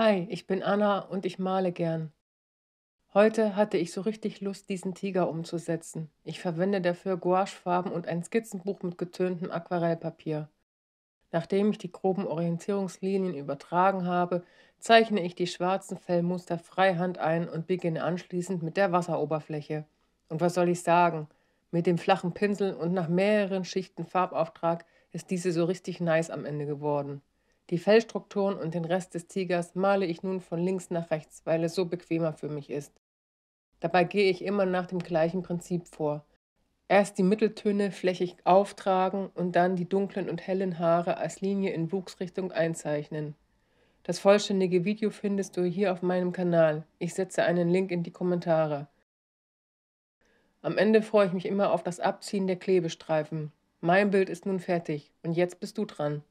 Hi, ich bin Anna und ich male gern. Heute hatte ich so richtig Lust, diesen Tiger umzusetzen. Ich verwende dafür Gouachefarben und ein Skizzenbuch mit getöntem Aquarellpapier. Nachdem ich die groben Orientierungslinien übertragen habe, zeichne ich die schwarzen Fellmuster freihand ein und beginne anschließend mit der Wasseroberfläche. Und was soll ich sagen? Mit dem flachen Pinsel und nach mehreren Schichten Farbauftrag ist diese so richtig nice am Ende geworden. Die Fellstrukturen und den Rest des Tigers male ich nun von links nach rechts, weil es so bequemer für mich ist. Dabei gehe ich immer nach dem gleichen Prinzip vor. Erst die Mitteltöne flächig auftragen und dann die dunklen und hellen Haare als Linie in Wuchsrichtung einzeichnen. Das vollständige Video findest du hier auf meinem Kanal. Ich setze einen Link in die Kommentare. Am Ende freue ich mich immer auf das Abziehen der Klebestreifen. Mein Bild ist nun fertig und jetzt bist du dran.